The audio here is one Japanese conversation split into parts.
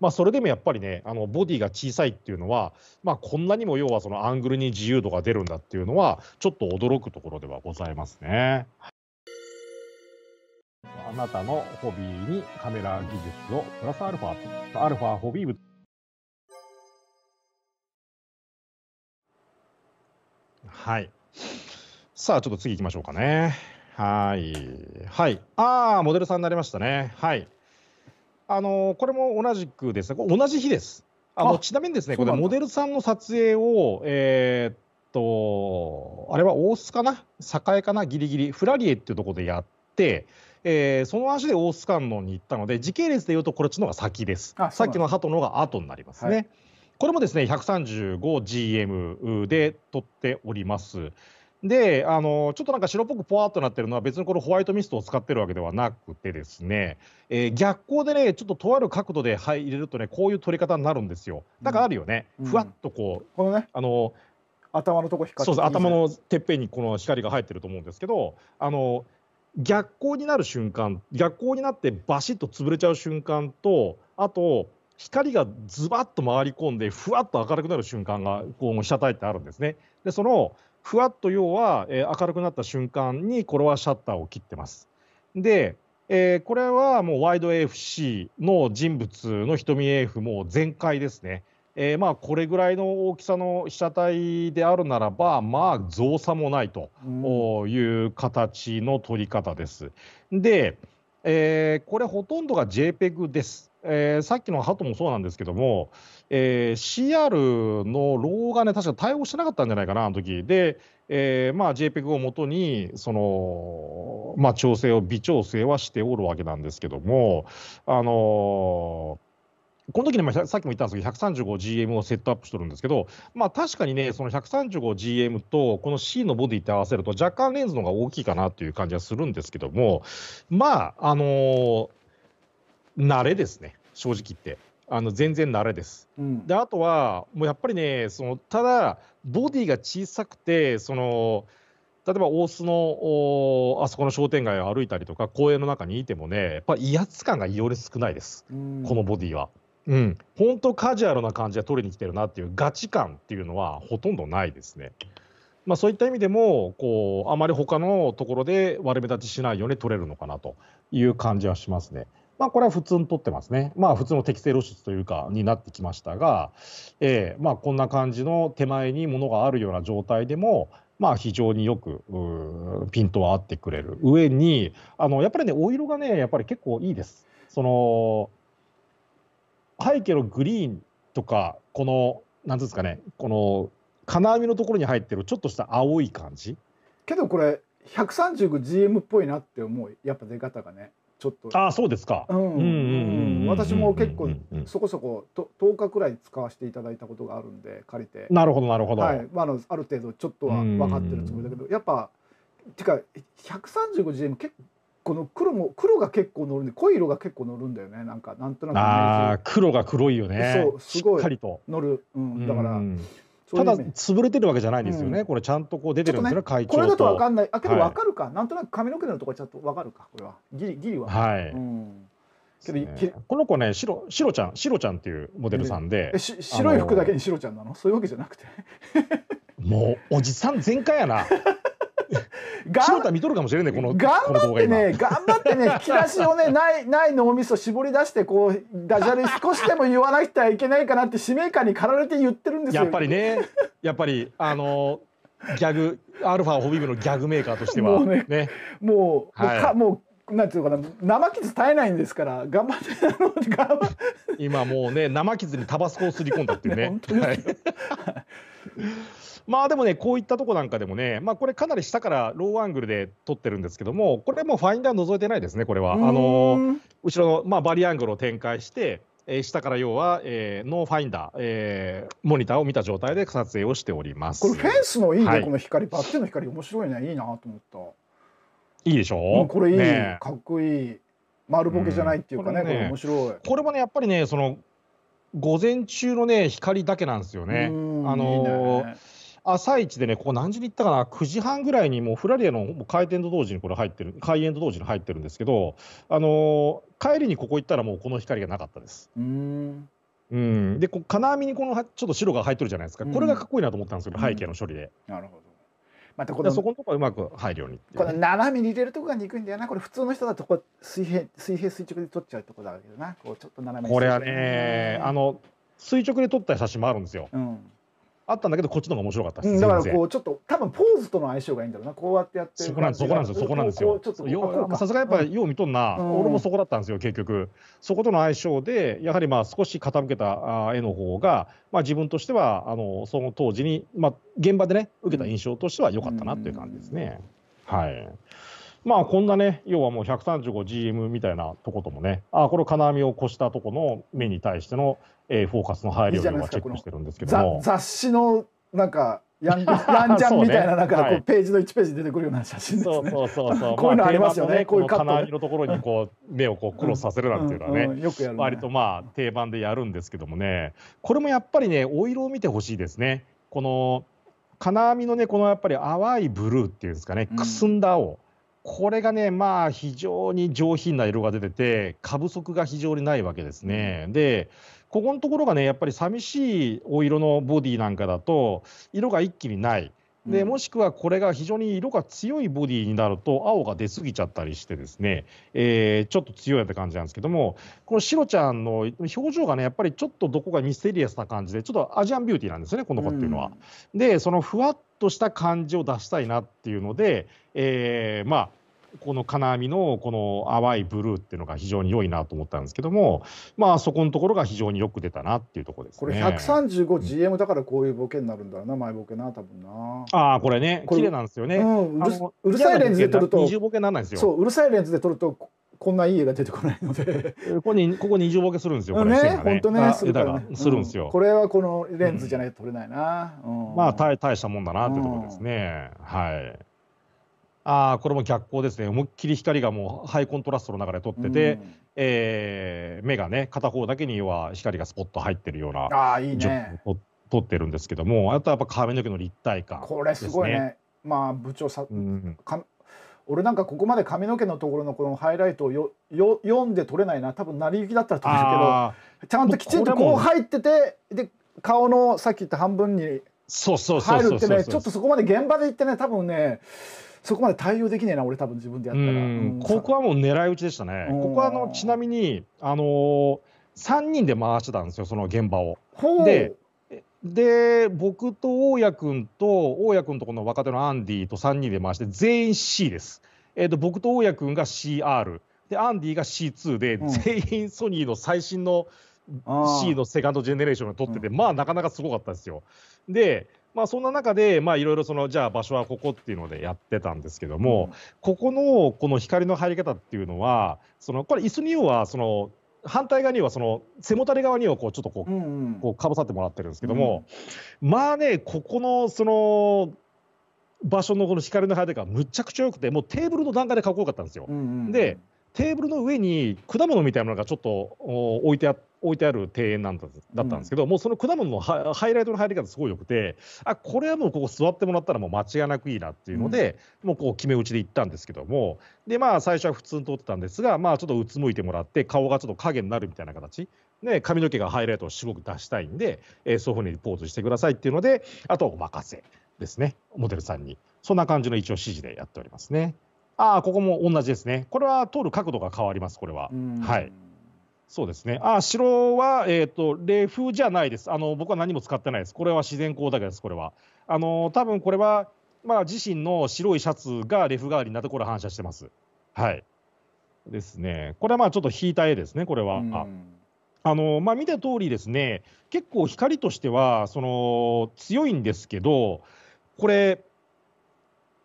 まあ、それでもやっぱりねあのボディが小さいっていうのは、まあ、こんなにも要はそのアングルに自由度が出るんだっていうのはちょっと驚くところではございますね。あなたのホビーにカメラ技術をプラスアルファ、アルファホビー部。はい。さあ、ちょっと次行きましょうかね。はい。はい。ああ、モデルさんになりましたね。はい。あのこれも同じくですね、同じ日です。あのちなみにですね、これ、モデルさんの撮影を、えー、っと、あれは大須かな、栄かな、ぎりぎり、フラリエっていうところでやって、えー、その足で大須観音に行ったので、時系列でいうと、こっちの方が先です。さっきの鳩の方が後になりますね。はいこれもですね 135GM で撮っております。で、あの、ちょっとなんか白っぽくぽわっとなってるのは別にこのホワイトミストを使ってるわけではなくてですね、えー、逆光でね、ちょっととある角度で、はい、入れるとね、こういう撮り方になるんですよ。だからあるよね。うん、ふわっとこう、このね、あの、頭のとこ光ってそう頭のてっぺんにこの光が入ってると思うんですけど、あの、逆光になる瞬間、逆光になってバシッと潰れちゃう瞬間と、あと、光がズバッと回り込んでふわっと明るくなる瞬間がこう被写体ってあるんですね。でそのふわっと要は、えー、明るくなった瞬間にこれはシャッターを切ってます。で、えー、これはもうワイド AFC の人物の瞳 AF も全開ですね。えー、まあこれぐらいの大きさの被写体であるならばまあ造作もないという形の撮り方です。で、えー、これほとんどが JPEG です。えー、さっきのハトもそうなんですけども、えー、CR のローがね、確か対応してなかったんじゃないかな、あの時で、えーまあ、JPEG をもとにその、まあ、調整を、微調整はしておるわけなんですけども、あのーこの時にさっきも言ったんですけど、135GM をセットアップしてるんですけど、まあ、確かにね、その 135GM とこの C のボディって合わせると、若干レンズの方が大きいかなという感じはするんですけども、まあ、あのー、慣れですね。正直言って。あの全然慣れです、うん、であとは、もうやっぱりね、そのただ、ボディが小さくて、その例えば大須のあそこの商店街を歩いたりとか、公園の中にいてもね、やっぱ威圧感が異様に少ないです、うん、このボディは。うん、本当カジュアルな感じで取りに来てるなっていうガチ感っていうのはほとんどないですね。まあ、そういった意味でもこうあまり他のところで悪目立ちしないように取れるのかなという感じはしますね。まあ、これは普通に取ってますね、まあ、普通の適正露出というかになってきましたが、えーまあ、こんな感じの手前にものがあるような状態でも、まあ、非常によくピントは合ってくれる上にあのやっぱりねお色がねやっぱり結構いいです。その背景のグリーンとかこの何ですかねこの金網のところに入ってるちょっとした青い感じけどこれ 139GM っぽいなって思うやっぱ出方がねちょっとあそうですか、うん私も結構そこそこと10日くらい使わせていただいたことがあるんで借りてなるほどなるほど、はいまあ、あのある程度ちょっとは分かってるつもりだけど、やっぱてか 135GM 結構この黒も黒が結構乗るんで濃い色が結構乗るんだよねなんかなんとなくああ黒が黒いよねそうすごいしっかりと乗る、うん、だから、うただ潰れてるわけじゃないんですよね、うん、これちゃんとこう出てるんですよね、ね会長これだと分かんない、あけど分かるか、はい、なんとなく髪の毛のところちゃんと分かるか、これは、ギリギリは。はい、うんけど、ね、この子ねしろしろちゃんしろちゃんっていうモデルさんで、し白い服だけにしろちゃんなのそういうわけじゃなくて もうおじさん全開やな 頑張見とるかもしれんねこの頑張ってね頑張ってね 引き出しをねないない脳みそ絞り出してこうダジャレ少しでも言わなきゃいけないかなって使命感に駆られて言ってるんですよやっぱりねやっぱりあのギャグアルファホビーブのギャグメーカーとしてはもうねもう、はい、もうなんていうかな生傷絶えないんですから頑張って頑張今もうね生傷にタバスコをすり込んだっていうねねはい、まあでもねこういったとこなんかでもねまあこれかなり下からローアングルで撮ってるんですけどもこれもファインダー覗いてないですねこれはあの後ろの、まあ、バリアングルを展開してえー、下から要は、えー、ノーファインダー、えー、モニターを見た状態で撮影をしております。これフェンスのいいね、はい、この光バッテンの光面白いねいいなと思った。いいでしょ、うこれいい、ね、かっこいい丸ボケじゃないっていうかねうん、これね面白いこれもねやっぱりねその午前中のね光だけなんですよね。あのーね、朝一でね、ここ何時に行ったかな、9時半ぐらいに、もうフラリアの開店と同時にこれ入ってる、開園と同時に入ってるんですけど、あのー、帰りにここ行ったら、もうこの光がなかったです。うんうん、で、こ金網にこのちょっと白が入ってるじゃないですか、これがかっこいいなと思ったんですけど、背景の処理で。なるほどまたこのそこのところうまく入るようにこの斜めに入れるとこが憎いんだよなこれ普通の人だとこ水平水平垂直で撮っちゃうとこだけどなこうちょっと斜めにこれはねあの垂直で撮った写真もあるんですよ、うん、あったんだけどこっちの方が面白かったですだからこうちょっと多分ポーズとの相性がいいんだろうなこうやってやってそこなんですよそこなんですよさすがやっぱよう見とんな、うん、俺もそこだったんですよ結局そことの相性でやはりまあ少し傾けた絵の方がまあ自分としてはあのその当時にまあ現場でね受けた印象としては良かったなっていう感じですね、うんうん、はいまあこんなね要はもう 135GM みたいなとこともねあこれ金網を越したとこの目に対してのえー、フォーカスの配慮をチェックしてるんですけども雑誌のなんかやんやんちゃんみたいななんかこうページの1ページ出てくるような写真ですね。そうそうそうそう こういうのありますよね。まあ、ねこういう金網のところにこう目をこうクロスさせるなんていうのはね、よくやる、割とまあ定番でやるんですけどもね、これもやっぱりねお色を見てほしいですね。この金網のねこのやっぱり淡いブルーっていうんですかね、くすんだ青。これがね、まあ、非常に上品な色が出てて、過不足が非常にないわけですね。で、ここのところがね、やっぱり寂しいお色のボディなんかだと、色が一気にない。でもしくはこれが非常に色が強いボディになると青が出過ぎちゃったりしてですね、えー、ちょっと強いって感じなんですけどもこのシロちゃんの表情がねやっぱりちょっとどこかミステリアスな感じでちょっとアジアンビューティーなんですよねこの子っていうのは。うん、でそのふわっとした感じを出したいなっていうので、えー、まあこの金網のこの淡いブルーっていうのが非常に良いなと思ったんですけども、まあ、そこのところが非常によく出たなっていうところです、ね、これ 135GM だからこういうボケになるんだろうな、うん、前ボケな多分なああこれね綺麗なんですよね、うん、うるうるさいレンズで撮ると二重ボケなんでそううるさいレンズで撮るとこんないい絵が出てこないのでここにここ二重ボケするんですよこれねね本当ねするからねするんですよ、うん、これはこのレンズじゃないと撮れないな、うん、まあ大大したもんだなっていうところですね、はいあこれも逆光ですね、思いっきり光がもうハイコントラストの中で撮ってて、うん、えー、目がね、片方だけには光がスポッと入ってるような、あいいね、撮ってるんですけども、あとはやっぱ髪の毛の立体感、ね、これすごいね、まあ、部長さ、うん、か俺なんかここまで髪の毛のところのこのハイライトをよよ読んで撮れないな、多分成り行きだったら撮れるけど、ちゃんときちんとこう入ってて、で顔のさっき言った半分に。そうそうそう入るってねちょっとそこまで現場で行ってね多分ねそこまで対応できねえな俺多分自分でやったら、うん、ここはもう狙い撃ちでしたねここはあのちなみにあのー、3人で回してたんですよその現場をでで僕と大家君と大家君とこの若手のアンディと3人で回して全員 C です、えーと、僕と大家君が CR でアンディが C2 で、うん、全員ソニーの最新の C のセカンドジェネレーションを取ってて、まあなかなかすごかったですよ。でまあ、そんな中で、まあ、いろいろその、じゃあ場所はここっていうのでやってたんですけども、うん、ここの、この光の入り方っていうのは、その、これ、椅子に要は、その、反対側にはその背もたれ側にはこうちょっとこうこうかぶさってもらってるんですけども、うん、まあねここのその場所のこの光の入りがむちゃくちゃよくてもうテーブルの段階でかっこよかったんですよ。うんうん、でテーブルの上に果物みたいなのがちょっと置いてあって。置いてある庭園なんだだったんですけど、うん、もうその果物のハイライトの入り方すごい良くてあこれはもうここ座ってもらったらもう間違いなくいいなっていうので、うん、もうこう決め打ちで行ったんですけどもでまあ最初は普通に通ってたんですがまあちょっとうつむいてもらって顔がちょっと影になるみたいな形ね、髪の毛がハイライトをすごく出したいんで、えー、そういうふうにポーズしてくださいっていうので、あとはお任せですね、モデルさんに。そんな感じの一応指示でやっておりますね。ああ、ここも同じですね。これは通る角度が変わります、これは。はい。そうですね。あ、白は、えっ、ー、と、冷風じゃないです。あの、僕は何も使ってないです。これは自然光だけです、これは。あの、多分これは、まあ、自身の白いシャツがレフ代わりになって、これ反射してます。はい。ですね。これはまあ、ちょっと引いた絵ですね、これは。ああの、まあ、見た通りですね、結構光としては、その、強いんですけど、これ、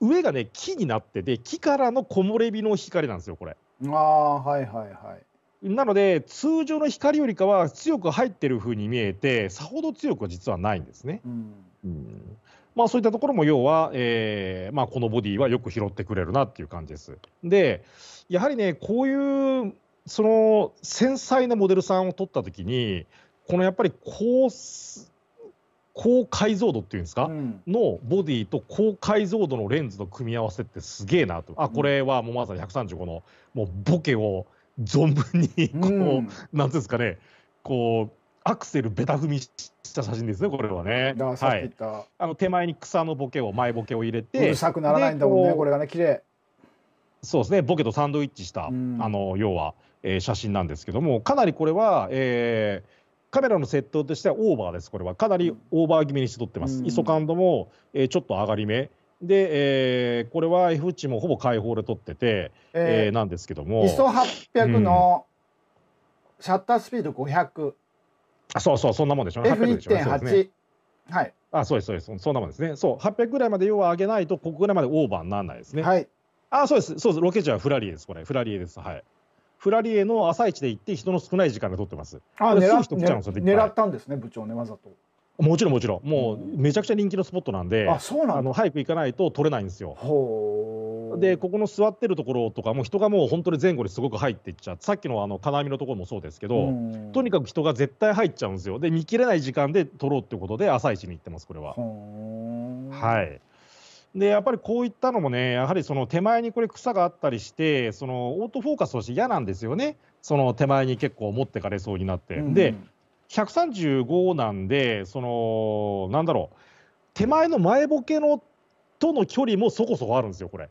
上がね、木になってて、木からの木漏れ日の光なんですよ、これ。ああ、はいはいはい。なので通常の光よりかは強く入ってるふうに見えてさほど強くは実はないんですね。うんうんまあ、そういったところも要は、えーまあ、このボディはよく拾ってくれるなっていう感じです。でやはりねこういうその繊細なモデルさんを取った時にこのやっぱり高高解像度っていうんですか、うん、のボディと高解像度のレンズの組み合わせってすげえなとあこれはもうまさに135のもうボケを存分にこう、うん、なんですかねこうアクセルベタ踏みした写真ですねこれはね。はい、あの手前に草のボケを前ボケを入れて。うるさくならないんだもんねこれがね綺麗そうですねボケとサンドイッチした、あの要は、えー、写真なんですけどもかなりこれは、えー、カメラの設定としてはオーバーです、これは。かなりオーバー気味にして撮ってます。ISO 感度も、えー、ちょっと上がり目。で、えー、これは F 値もほぼ開放で取ってて、えー、えー、なんですけども ISO800 のシャッタースピード500、うん、あそうそうそんなもんでしょ F1.8、はいあそうですそうですそんなもんですねそう800ぐらいまで要は上げないとここぐらいまでオーバーにならないですねはいあそうですそうですロケ地はフラリエですこれフラリエですはいフラリエの朝一で行って人の少ない時間で撮ってますあ狙ったんですね部長ねわざともちろんもちろんもうめちゃくちゃ人気のスポットなんであそうなんあの早く行かないと取れないんですよ。でここの座ってるところとかも人がもう本当に前後にすごく入っていっちゃってさっきのあの金網のところもそうですけど、とにかく人が絶対入っちゃうんですよで見切れない時間で取ろうってことで朝一に行ってますこれは。はいでやっぱりこういったのもねやはりその手前にこれ草があったりしてそのオートフォーカスとして嫌なんですよねその手前に結構持ってかれそうになって。うん、で135なんで、その、なんだろう、手前の前ボケのとの距離もそこそこあるんですよ、これ。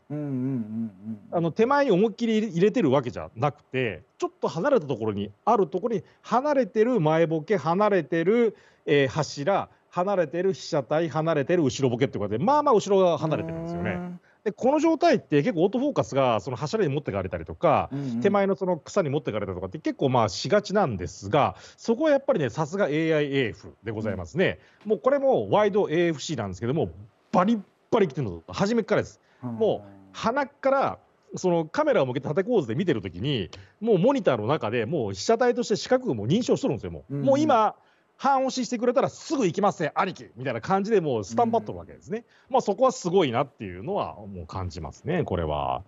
手前に思いっきり入れてるわけじゃなくて、ちょっと離れたところにあるところに、離れてる前ボケ、離れてる、えー、柱、離れてる被写体、離れてる後ろボケってことで、まあまあ後ろが離れてるんですよね。でこの状態って結構オートフォーカスがその柱に持ってかれたりとか、うんうん、手前のその草に持ってかれたりとかって結構まあしがちなんですがそこはやっぱりねさすが AIAF でございますね、うん、もうこれもワイド AFC なんですけどもバリッバリ来てるの初めからです、うん、もう鼻からそのカメラを向けて縦構図で見てるときにもうモニターの中でもう被写体として視覚も認証しとるんですよもううん、もう今半押ししてくれたらすぐ行きますね、兄貴みたいな感じでもうスタンバっとるわけですね。うん、まあ、そこはすごいなっていうのはもう感じますね、これは。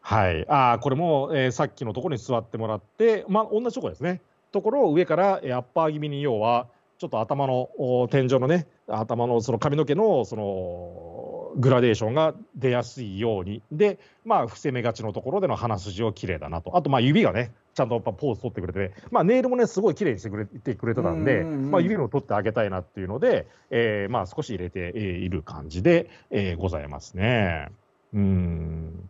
はい、あこれも、えー、さっきのところに座ってもらって、まあ、同じところですね。ところを上から、えー、アッパー気味に要はちょっと頭の天井のね頭のその髪の毛のそのグラデーションが出やすいようにでまあ伏せ目がちのところでの鼻筋をきれいだなとあとまあ指がねちゃんとやっぱポーズ取ってくれて、まあ、ネイルもね、すごい綺麗にしてくれてくれてたんで、うんうんうん、まあ、指も取ってあげたいなっていうので、えー、まあ、少し入れている感じで、えー、ございますね。うん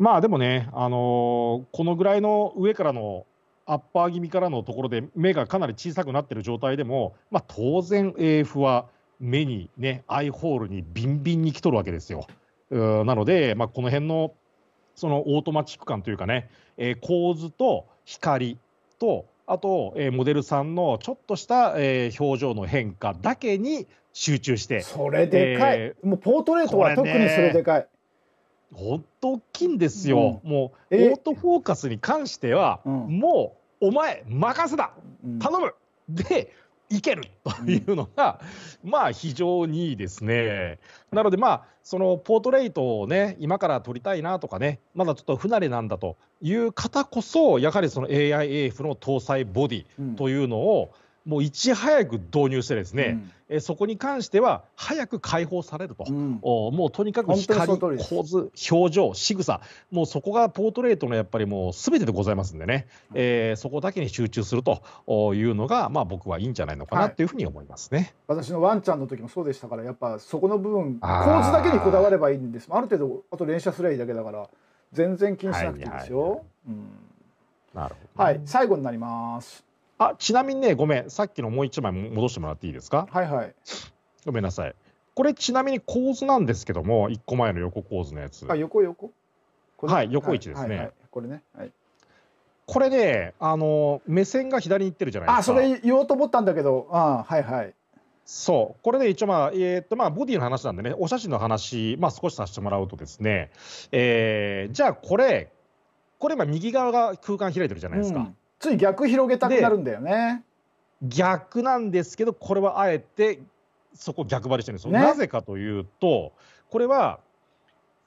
まあでもね、あのー、このぐらいの上からのアッパー気味からのところで目がかなり小さくなってる状態でも、まあ、当然、AF は目にね、アイホールにビンビンに来とるわけですよ。なので、まあ、この辺のそのオートマチック感というかね、えー、構図と光とあと、えー、モデルさんのちょっとした、えー、表情の変化だけに集中してそれでかい、えー、もうポートレートは特にそれでかい。本当大きいんですよ、うん、もう、オートフォーカスに関しては、うん、もうお前任せだ、頼む、うん、でいけるというのが、まあ非常にいいですね。なので、まあ、そのポートレートをね、今から撮りたいなとかね、まだちょっと不慣れなんだという方こそ、やはりその AIAF の搭載ボディというのを、うんもういち早く導入してですね、うん、そこに関しては早く解放されると、うん、もうとにかく光、構図、表情、仕草もうそこがポートレートのやっぱりもうすべてでございますんでね、うん、えー、そこだけに集中するというのが、まあ、僕はいいんじゃないのかなというふうに思いますね、はい、私のワンちゃんの時もそうでしたから、やっぱそこの部分、構図だけにこだわればいいんです、ある程度、あと連射すりゃいいだけだから、全然気にしなくていいですよ。なるほど、ね、はい、最後になりますあちなみにね、ごめん、さっきのもう1枚戻してもらっていいですか。はいはい、ごめんなさい。これ、ちなみに構図なんですけども、1個前の横構図のやつ。あ横横はい、横位置ですね。はいはいはい、これね、はい、これね、あの目線が左にいってるじゃないですか。あそれ言おうと思ったんだけど、あはいはい。そう、これで一応、まあえーとまあ、ボディの話なんでね、お写真の話、まあ、少しさせてもらうとですね、えー、じゃあこれ、これ今、右側が空間開いてるじゃないですか。うんつい逆広げたくなるんだよね逆なんですけどこれはあえてそこ逆張りしてるんですよ、ね、なぜかというとこれは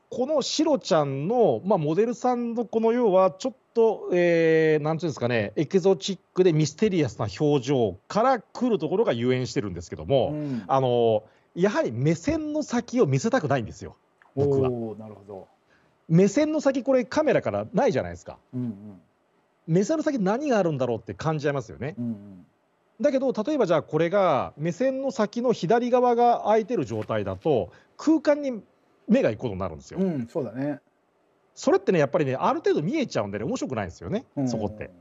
このシロちゃんの、まあ、モデルさんのこの要はちょっと、えー、なんていうんですかねエキゾチックでミステリアスな表情からくるところがゆえんしてるんですけども、うん、あのやはり目線の先を見せたくないんですよ僕は。なるほど目線の先これカメラからないじゃないですか。うんうん目線の先何があるんだろうって感じちゃいますよね。うんうんだけど例えばじゃあこれが目線の先の左側が空いてる状態だと空間に目がいくことになるんですよ。うん、そうだねそれってねやっぱりねある程度見えちゃうんでね面白くないんですよね、うん、そこって。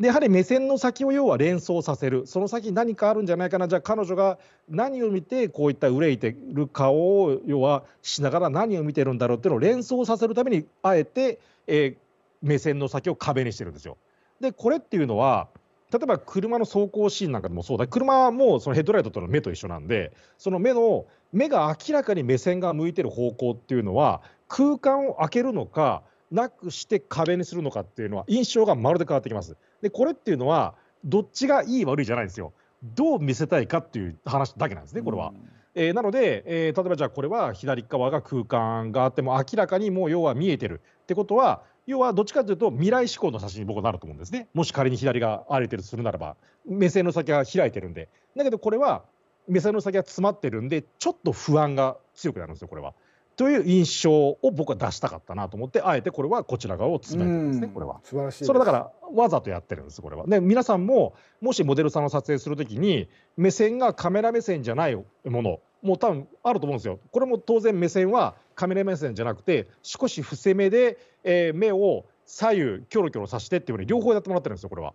でやはり目線の先を要は連想させるその先に何かあるんじゃないかなじゃあ彼女が何を見てこういった憂いてる顔を要はしながら何を見てるんだろうっていうのを連想させるためにあえて、えー、目線の先を壁にしてるんですよ。でこれっていうのは例えば車の走行シーンなんかでもそうだ車はもそのヘッドライトとの目と一緒なんでその目の目が明らかに目線が向いてる方向っていうのは空間を開けるのかなくして壁にするのかっていうのは印象がまるで変わってきます。でこれっていうのはどっちがいい悪いじゃないんですよ。どう見せたいかっていう話だけなんですねこれは。えー、なので、えー、例えばじゃあこれは左側が空間があっても明らかにもう要は見えてるってことは要はどっちかというと未来志向の写真に僕はなると思うんですね。もし仮に左が荒れてるとするならば、目線の先が開いてるんで。だけどこれは目線の先が詰まってるんで、ちょっと不安が強くなるんですよ、これは。という印象を僕は出したかったなと思ってあえてこれはこちら側を詰めてですねこれは素晴らしいそれだからわざとやってるんですこれはで皆さんももしモデルさんの撮影するときに目線がカメラ目線じゃないものもう多分あると思うんですよこれも当然目線はカメラ目線じゃなくて少し伏せ目で、えー、目を左右キョロキョロさしてっていうふうに両方やってもらってるんですよこれは。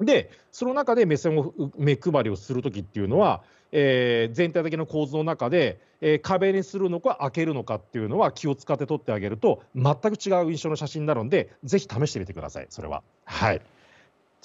で、その中で目線を目配りをするときっていうのは、えー、全体的な構図の中で、えー、壁にするのか開けるのかっていうのは気を使って撮ってあげると全く違う印象の写真になるのでぜひ試してみてください、それは。はい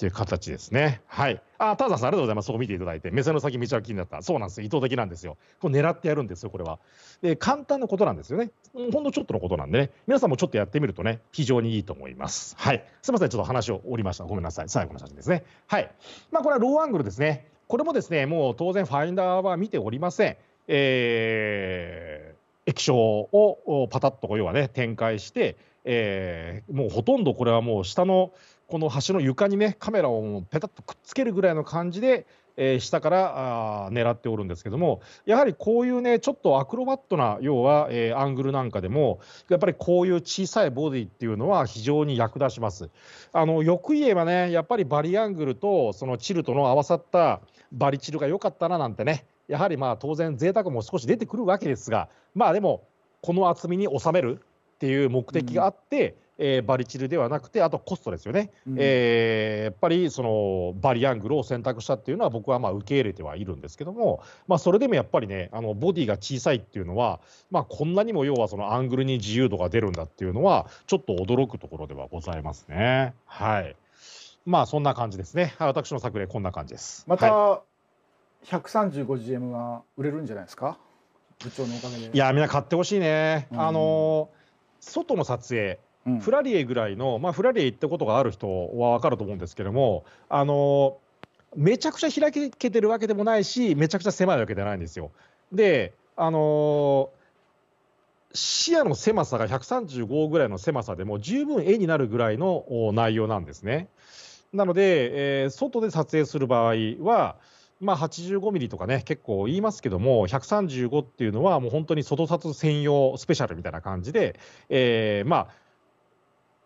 っていう形ですね。はい。あ、ターザさん、ありがとうございます。そこ見ていただいて、目線の先、道は気になった。そうなんです。意図的なんですよ。こう狙ってやるんですよ、これは。で、簡単なことなんですよね。ほんのちょっとのことなんでね。皆さんもちょっとやってみるとね、非常にいいと思います。はい。すみません。ちょっと話を降りました。ごめんなさい。最後の写真ですね。はい。まあ、これはローアングルですね。これもですね、もう当然、ファインダーは見ておりません。えー、液晶をパタッと要はね展開して、えー、もうほとんどこれはもう下のこの橋の床にねカメラをペタッとくっつけるぐらいの感じで、えー、下からあ狙っておるんですけどもやはりこういうねちょっとアクロバットな要は、えー、アングルなんかでもやっぱりこういう小さいボディっていうのは非常に役立ちますあのよく言えばねやっぱりバリアングルとそのチルトの合わさったバリチルが良かったななんてねやはりまあ当然贅沢も少し出てくるわけですがまあでもこの厚みに収めるっていう目的があって、うん、えー、バリチルではなくて、あとコストですよね、うん、えー、やっぱりそのバリアングルを選択したっていうのは、僕はまあ受け入れてはいるんですけども、まあ、それでもやっぱりね、あのボディが小さいっていうのは、まあ、こんなにも要はそのアングルに自由度が出るんだっていうのは、ちょっと驚くところではございますね。はいまあそんな感じですね。私の作例こんな感じです。また、はい、135GM は売れるんじゃないですか。部長のおかげで。いやみんな買ってほしいね。あのー外の撮影、うん、フラリエぐらいの、まあ、フラリエ行ったことがある人は分かると思うんですけども、あのめちゃくちゃ開けてるわけでもないし、めちゃくちゃ狭いわけじゃないんですよ。で、あの視野の狭さが135ぐらいの狭さでも十分絵になるぐらいの内容なんですね。なので、えー、外で撮影する場合は、まあ、85ミリとかね、結構言いますけども、135っていうのは、もう本当に外札専用スペシャルみたいな感じで、えー、まあ、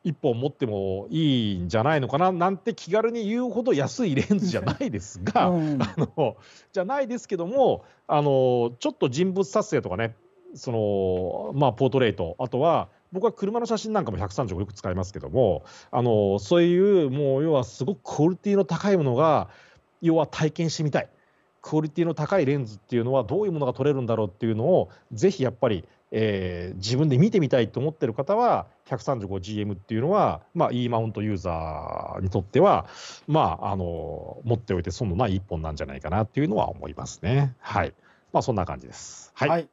1本持ってもいいんじゃないのかななんて気軽に言うほど安いレンズじゃないですが、うん、あのじゃないですけどもあのちょっと人物撮影とかねその、まあ、ポートレートあとは僕は車の写真なんかも135よく使いますけどもあのそういうもう要はすごくクオリティの高いものが要は体験してみたいクオリティの高いレンズっていうのはどういうものが撮れるんだろうっていうのをぜひやっぱり、えー、自分で見てみたいと思ってる方は 135GM っていうのは、まあ、E マウントユーザーにとっては、まあ、あの持っておいて損のない一本なんじゃないかなっていうのは思いますね。はいまあ、そんな感じです。はい、はい